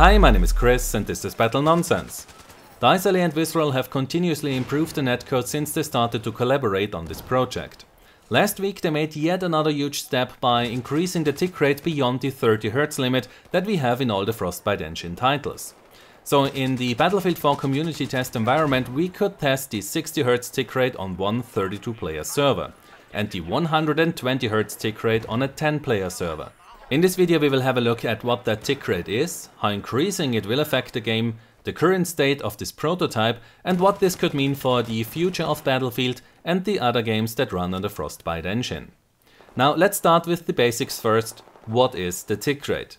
Hi, my name is Chris and this is Battle Nonsense. Dicely and Visceral have continuously improved the netcode since they started to collaborate on this project. Last week they made yet another huge step by increasing the tick rate beyond the 30Hz limit that we have in all the Frostbite engine titles. So in the Battlefield 4 community test environment we could test the 60Hz tick rate on one 32-player server and the 120Hz tick rate on a 10-player server. In this video we will have a look at what that tick rate is, how increasing it will affect the game, the current state of this prototype and what this could mean for the future of Battlefield and the other games that run on the Frostbite engine. Now let's start with the basics first, what is the tick rate?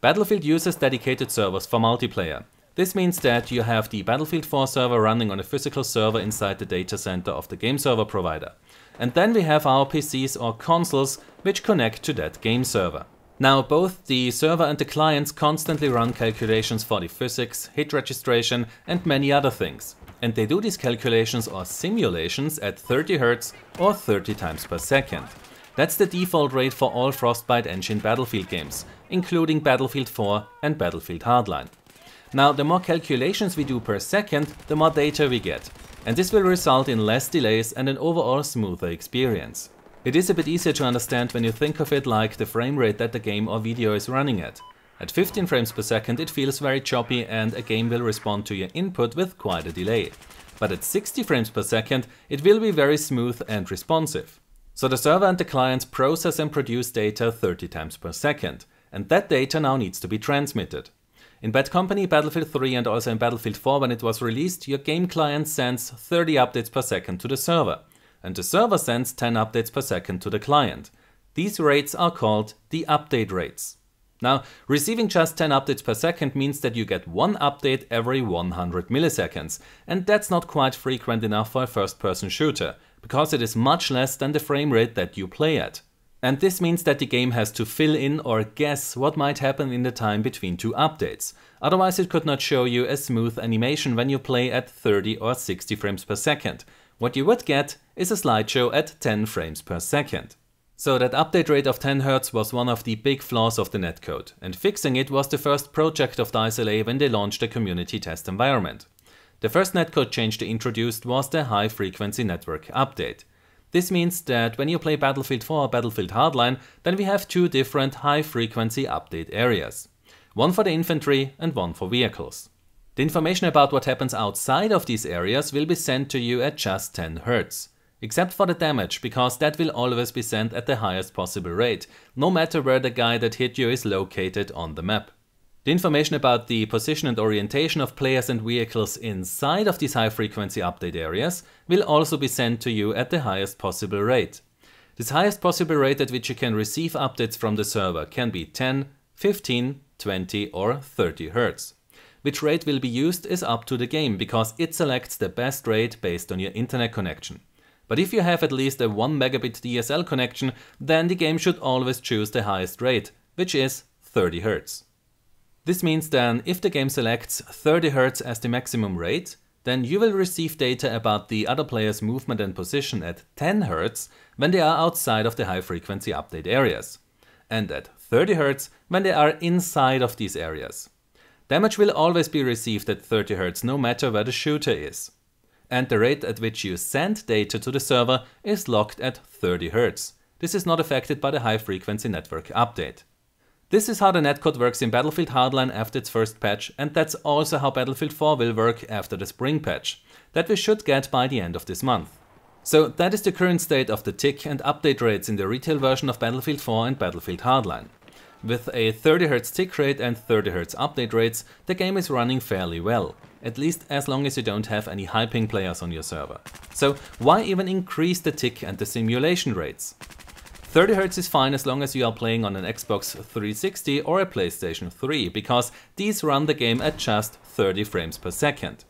Battlefield uses dedicated servers for multiplayer. This means that you have the Battlefield 4 server running on a physical server inside the data center of the game server provider. And then we have our PCs or consoles which connect to that game server. Now both the server and the clients constantly run calculations for the physics, hit registration and many other things. And they do these calculations or simulations at 30 Hz or 30 times per second. That's the default rate for all Frostbite Engine Battlefield games, including Battlefield 4 and Battlefield Hardline. Now, the more calculations we do per second, the more data we get, and this will result in less delays and an overall smoother experience. It is a bit easier to understand when you think of it like the frame rate that the game or video is running at. At 15 frames per second it feels very choppy and a game will respond to your input with quite a delay. But at 60 frames per second it will be very smooth and responsive. So the server and the clients process and produce data 30 times per second. And that data now needs to be transmitted. In Bad Company, Battlefield 3 and also in Battlefield 4 when it was released, your game client sends 30 updates per second to the server and the server sends 10 updates per second to the client. These rates are called the update rates. Now, receiving just 10 updates per second means that you get one update every 100 milliseconds, and that's not quite frequent enough for a first-person shooter, because it is much less than the frame rate that you play at. And this means that the game has to fill in or guess what might happen in the time between two updates. Otherwise it could not show you a smooth animation when you play at 30 or 60 frames per second, what you would get is a slideshow at 10 frames per second. So that update rate of 10Hz was one of the big flaws of the netcode, and fixing it was the first project of Dice LA when they launched the community test environment. The first netcode change they introduced was the High Frequency Network update. This means that when you play Battlefield 4 or Battlefield Hardline, then we have two different high frequency update areas. One for the infantry and one for vehicles. The information about what happens outside of these areas will be sent to you at just 10 Hz. Except for the damage, because that will always be sent at the highest possible rate, no matter where the guy that hit you is located on the map. The information about the position and orientation of players and vehicles inside of these high frequency update areas will also be sent to you at the highest possible rate. This highest possible rate at which you can receive updates from the server can be 10, 15, 20 or 30 Hz. Which rate will be used is up to the game because it selects the best rate based on your internet connection. But if you have at least a 1 megabit DSL connection, then the game should always choose the highest rate, which is 30 Hz. This means then if the game selects 30 Hz as the maximum rate, then you will receive data about the other player's movement and position at 10 Hz when they are outside of the high frequency update areas, and at 30 Hz when they are inside of these areas. Damage will always be received at 30Hz no matter where the shooter is. And the rate at which you send data to the server is locked at 30Hz. This is not affected by the high frequency network update. This is how the netcode works in Battlefield Hardline after its first patch, and that's also how Battlefield 4 will work after the spring patch, that we should get by the end of this month. So that is the current state of the tick and update rates in the retail version of Battlefield 4 and Battlefield Hardline. With a 30Hz tick rate and 30Hz update rates, the game is running fairly well, at least as long as you don't have any high ping players on your server. So why even increase the tick and the simulation rates? 30Hz is fine as long as you are playing on an Xbox 360 or a PlayStation 3, because these run the game at just 30 frames per second.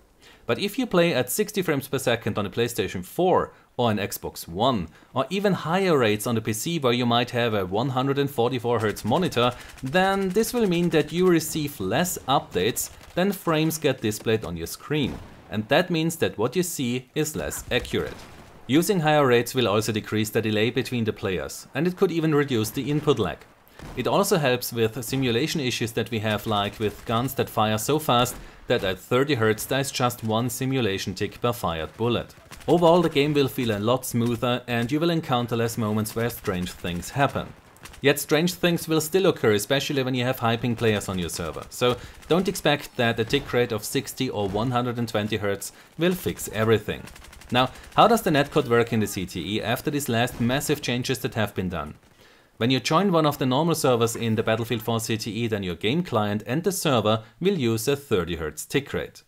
But if you play at 60 frames per second on a PlayStation 4 or an Xbox One, or even higher rates on the PC where you might have a 144Hz monitor, then this will mean that you receive less updates than frames get displayed on your screen, and that means that what you see is less accurate. Using higher rates will also decrease the delay between the players, and it could even reduce the input lag. It also helps with simulation issues that we have like with guns that fire so fast that at 30Hz there is just one simulation tick per fired bullet. Overall the game will feel a lot smoother and you will encounter less moments where strange things happen. Yet strange things will still occur, especially when you have hyping players on your server, so don't expect that a tick rate of 60 or 120Hz will fix everything. Now, how does the netcode work in the CTE after these last massive changes that have been done? When you join one of the normal servers in the Battlefield 4 CTE, then your game client and the server will use a 30Hz tick rate.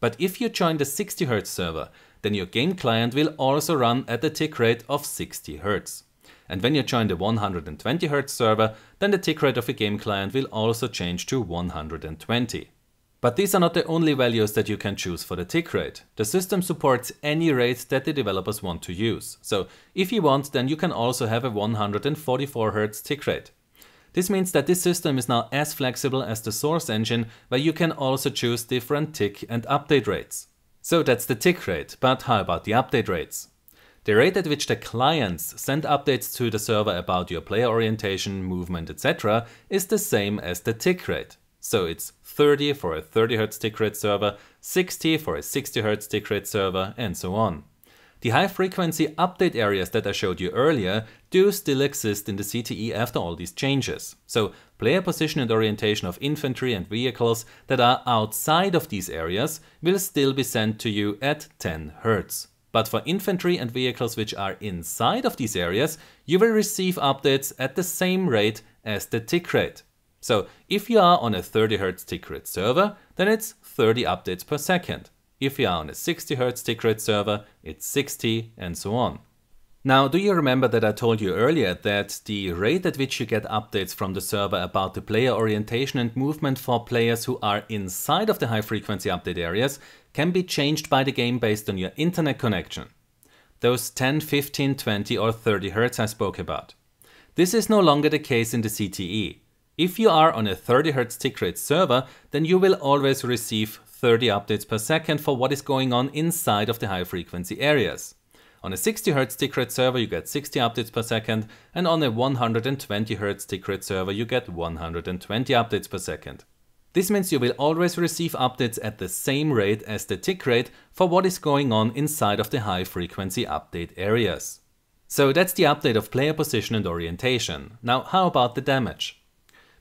But if you join the 60Hz server, then your game client will also run at a tick rate of 60Hz. And when you join the 120Hz server, then the tick rate of your game client will also change to 120. But these are not the only values that you can choose for the tick rate. The system supports any rate that the developers want to use. So if you want, then you can also have a 144Hz tick rate. This means that this system is now as flexible as the source engine, where you can also choose different tick and update rates. So that's the tick rate, but how about the update rates? The rate at which the clients send updates to the server about your player orientation, movement, etc. is the same as the tick rate. So it's 30 for a 30Hz tick rate server, 60 for a 60Hz tick rate server, and so on. The high frequency update areas that I showed you earlier do still exist in the CTE after all these changes. So player position and orientation of infantry and vehicles that are outside of these areas will still be sent to you at 10 Hz. But for infantry and vehicles which are inside of these areas, you will receive updates at the same rate as the tick rate. So if you are on a 30 Hz tick rate server, then it's 30 updates per second. If you are on a 60 Hz tick rate server, it's 60 and so on. Now, do you remember that I told you earlier that the rate at which you get updates from the server about the player orientation and movement for players who are inside of the high frequency update areas can be changed by the game based on your internet connection? Those 10, 15, 20 or 30 Hz I spoke about. This is no longer the case in the CTE. If you are on a 30Hz tick rate server, then you will always receive 30 updates per second for what is going on inside of the high frequency areas. On a 60Hz tick rate server, you get 60 updates per second, and on a 120Hz tick rate server, you get 120 updates per second. This means you will always receive updates at the same rate as the tick rate for what is going on inside of the high frequency update areas. So that's the update of player position and orientation. Now, how about the damage?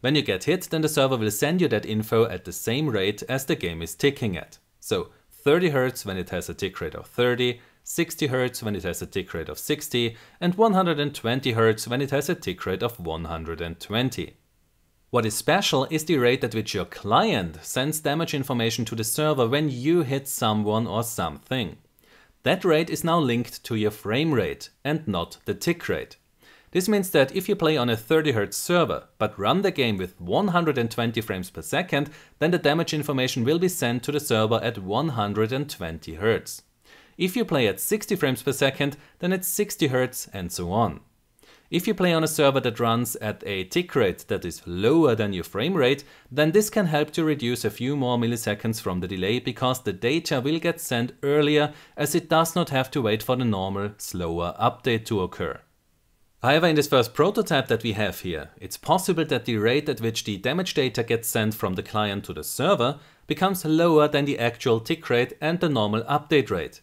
When you get hit, then the server will send you that info at the same rate as the game is ticking at. So 30 Hz when it has a tick rate of 30, 60 Hz when it has a tick rate of 60, and 120 Hz when it has a tick rate of 120. What is special is the rate at which your client sends damage information to the server when you hit someone or something. That rate is now linked to your frame rate and not the tick rate. This means that if you play on a 30Hz server, but run the game with 120 frames per second, then the damage information will be sent to the server at 120Hz. If you play at 60 frames per second, then at 60Hz and so on. If you play on a server that runs at a tick rate that is lower than your frame rate, then this can help to reduce a few more milliseconds from the delay because the data will get sent earlier as it does not have to wait for the normal, slower update to occur. However, in this first prototype that we have here, it's possible that the rate at which the damage data gets sent from the client to the server becomes lower than the actual tick rate and the normal update rate.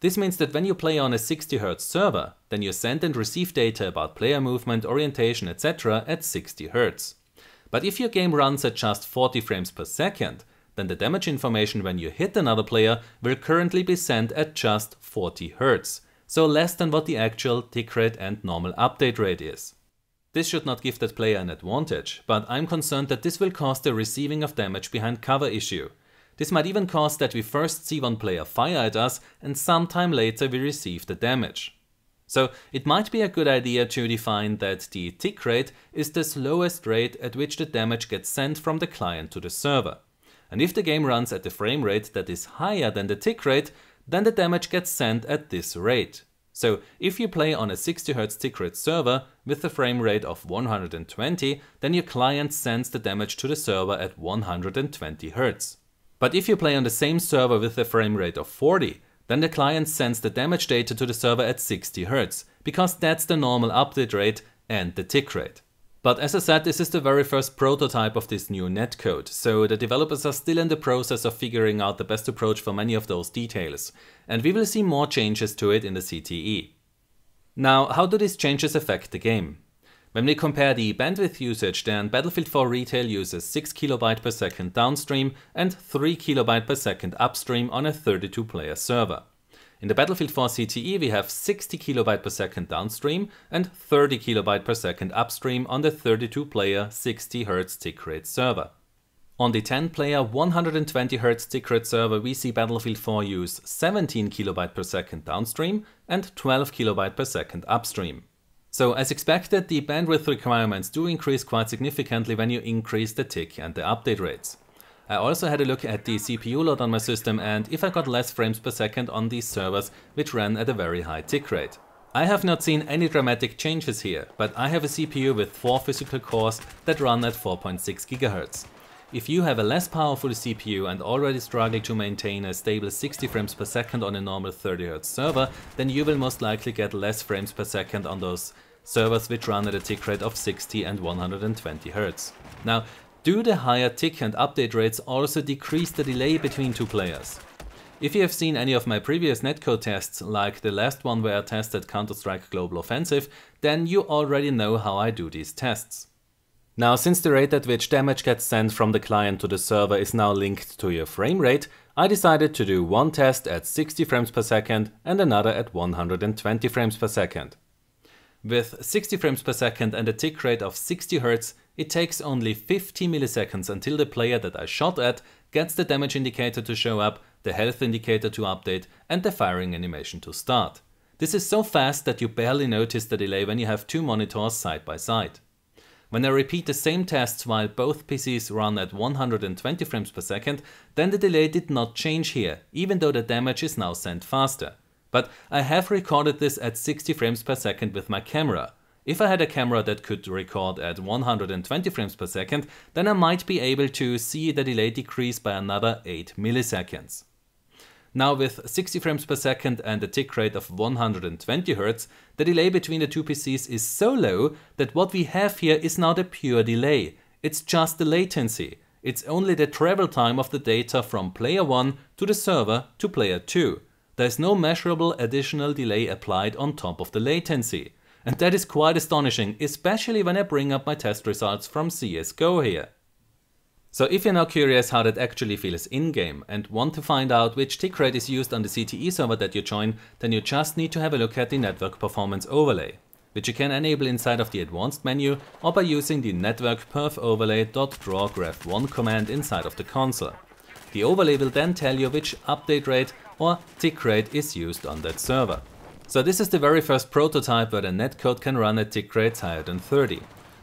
This means that when you play on a 60Hz server, then you send and receive data about player movement, orientation, etc. at 60Hz. But if your game runs at just 40 frames per second, then the damage information when you hit another player will currently be sent at just 40 Hz, so less than what the actual tick rate and normal update rate is. This should not give that player an advantage, but I'm concerned that this will cause the receiving of damage behind cover issue. This might even cause that we first see one player fire at us and sometime later we receive the damage. So it might be a good idea to define that the tick rate is the slowest rate at which the damage gets sent from the client to the server. And if the game runs at the frame rate that is higher than the tick rate, then the damage gets sent at this rate. So if you play on a 60Hz tick rate server with a frame rate of 120, then your client sends the damage to the server at 120Hz. But if you play on the same server with a frame rate of 40, then the client sends the damage data to the server at 60Hz, because that's the normal update rate and the tick rate. But as I said, this is the very first prototype of this new netcode, so the developers are still in the process of figuring out the best approach for many of those details, and we will see more changes to it in the CTE. Now, how do these changes affect the game? When we compare the bandwidth usage, then Battlefield 4 Retail uses 6 KB per second downstream and 3 KB per second upstream on a 32-player server. In the Battlefield 4 CTE, we have 60 kilobyte per second downstream and 30 kilobyte per second upstream on the 32-player 60Hz tick rate server. On the 10-player 120Hz tick rate server, we see Battlefield 4 use 17 kilobyte per second downstream and 12 kilobyte per second upstream. So as expected, the bandwidth requirements do increase quite significantly when you increase the tick and the update rates. I also had a look at the CPU load on my system and if I got less frames per second on these servers, which ran at a very high tick rate. I have not seen any dramatic changes here, but I have a CPU with 4 physical cores that run at 4.6 GHz. If you have a less powerful CPU and already struggle to maintain a stable 60 frames per second on a normal 30Hz server, then you will most likely get less frames per second on those servers which run at a tick rate of 60 and 120Hz. Now, do the higher tick and update rates also decrease the delay between two players? If you have seen any of my previous netcode tests, like the last one where I tested Counter-Strike Global Offensive, then you already know how I do these tests. Now, since the rate at which damage gets sent from the client to the server is now linked to your frame rate, I decided to do one test at 60 frames per second and another at 120 frames per second. With 60 frames per second and a tick rate of 60 Hz, it takes only 50 milliseconds until the player that I shot at gets the damage indicator to show up, the health indicator to update and the firing animation to start. This is so fast that you barely notice the delay when you have two monitors side by side. When I repeat the same tests while both PCs run at 120 frames per second, then the delay did not change here, even though the damage is now sent faster. But I have recorded this at 60 frames per second with my camera, if I had a camera that could record at 120 frames per second, then I might be able to see the delay decrease by another 8 milliseconds. Now with 60 frames per second and a tick rate of 120 Hz, the delay between the two PCs is so low that what we have here is not a pure delay, it's just the latency. It's only the travel time of the data from player 1 to the server to player 2. There's no measurable additional delay applied on top of the latency. And that is quite astonishing, especially when I bring up my test results from CSGO here. So if you're now curious how that actually feels in-game and want to find out which tick rate is used on the CTE server that you join, then you just need to have a look at the network performance overlay, which you can enable inside of the advanced menu or by using the network perf overlay.drawgraph1 command inside of the console. The overlay will then tell you which update rate or tick rate is used on that server. So this is the very first prototype where the netcode can run at tick rates higher than 30.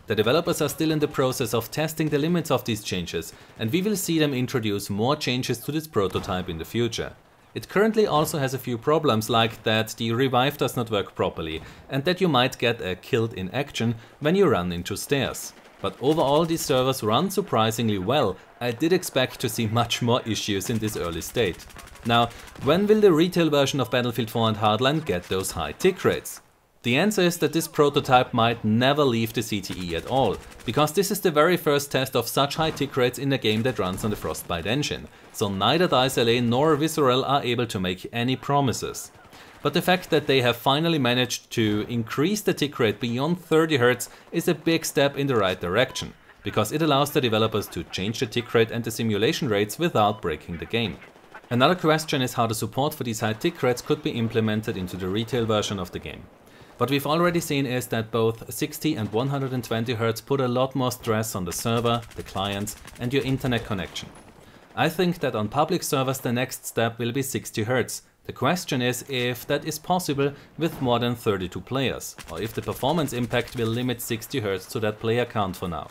The developers are still in the process of testing the limits of these changes, and we will see them introduce more changes to this prototype in the future. It currently also has a few problems like that the revive does not work properly and that you might get a killed in action when you run into stairs. But overall these servers run surprisingly well, I did expect to see much more issues in this early state. Now, when will the retail version of Battlefield 4 and Hardline get those high tick rates? The answer is that this prototype might never leave the CTE at all, because this is the very first test of such high tick rates in a game that runs on the Frostbite engine, so neither Dice LA nor Visceral are able to make any promises. But the fact that they have finally managed to increase the tick rate beyond 30Hz is a big step in the right direction, because it allows the developers to change the tick rate and the simulation rates without breaking the game. Another question is how the support for these high tick rates could be implemented into the retail version of the game. What we've already seen is that both 60 and 120 Hz put a lot more stress on the server, the clients and your internet connection. I think that on public servers the next step will be 60 Hz. The question is if that is possible with more than 32 players, or if the performance impact will limit 60 Hz to that player count for now.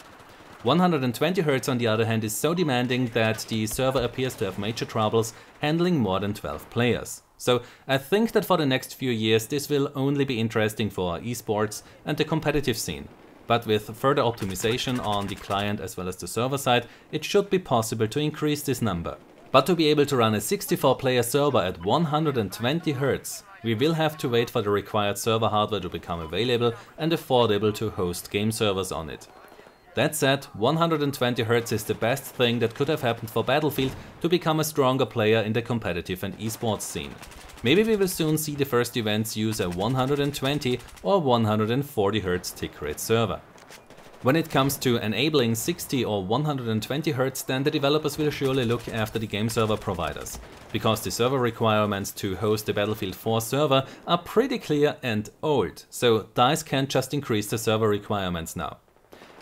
120Hz on the other hand is so demanding that the server appears to have major troubles handling more than 12 players. So I think that for the next few years this will only be interesting for esports and the competitive scene. But with further optimization on the client as well as the server side, it should be possible to increase this number. But to be able to run a 64 player server at 120Hz, we will have to wait for the required server hardware to become available and affordable to host game servers on it. That said, 120Hz is the best thing that could have happened for Battlefield to become a stronger player in the competitive and esports scene. Maybe we will soon see the first events use a 120 or 140Hz tick rate server. When it comes to enabling 60 or 120Hz then the developers will surely look after the game server providers, because the server requirements to host the Battlefield 4 server are pretty clear and old, so DICE can't just increase the server requirements now.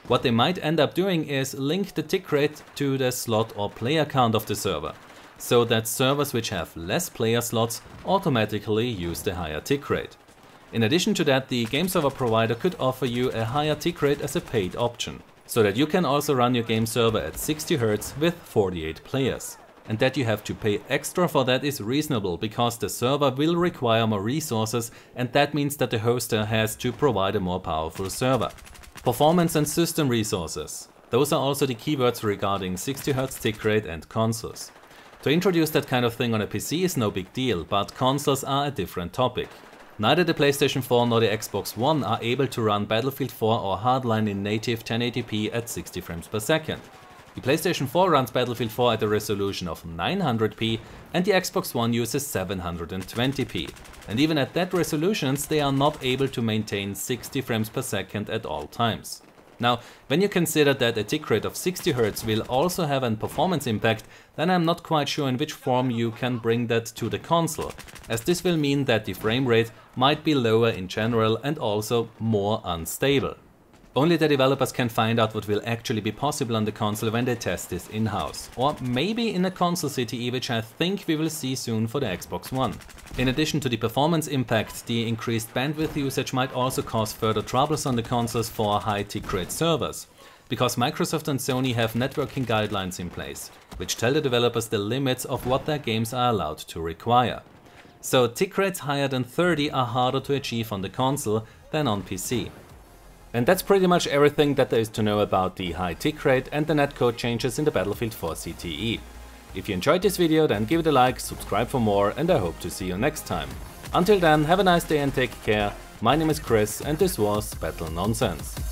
What they might end up doing is link the tick rate to the slot or player count of the server, so that servers which have less player slots automatically use the higher tick rate. In addition to that, the game server provider could offer you a higher tick rate as a paid option, so that you can also run your game server at 60Hz with 48 players. And that you have to pay extra for that is reasonable, because the server will require more resources and that means that the hoster has to provide a more powerful server. Performance and system resources. Those are also the keywords regarding 60Hz tick rate and consoles. To introduce that kind of thing on a PC is no big deal, but consoles are a different topic. Neither the PlayStation 4 nor the Xbox One are able to run Battlefield 4 or Hardline in native 1080p at 60 frames per second. The PlayStation 4 runs Battlefield 4 at a resolution of 900p and the Xbox One uses 720p. And even at that resolutions they are not able to maintain 60 frames per second at all times. Now, when you consider that a tick rate of 60Hz will also have an performance impact, then I'm not quite sure in which form you can bring that to the console, as this will mean that the frame rate might be lower in general and also more unstable. Only the developers can find out what will actually be possible on the console when they test this in-house. Or maybe in a console CTE which I think we will see soon for the Xbox One. In addition to the performance impact, the increased bandwidth usage might also cause further troubles on the consoles for high tick rate servers. Because Microsoft and Sony have networking guidelines in place, which tell the developers the limits of what their games are allowed to require. So tick rates higher than 30 are harder to achieve on the console than on PC. And that's pretty much everything that there is to know about the high tick rate and the netcode changes in the Battlefield 4 CTE. If you enjoyed this video then give it a like, subscribe for more and I hope to see you next time. Until then have a nice day and take care, my name is Chris and this was Battle Nonsense.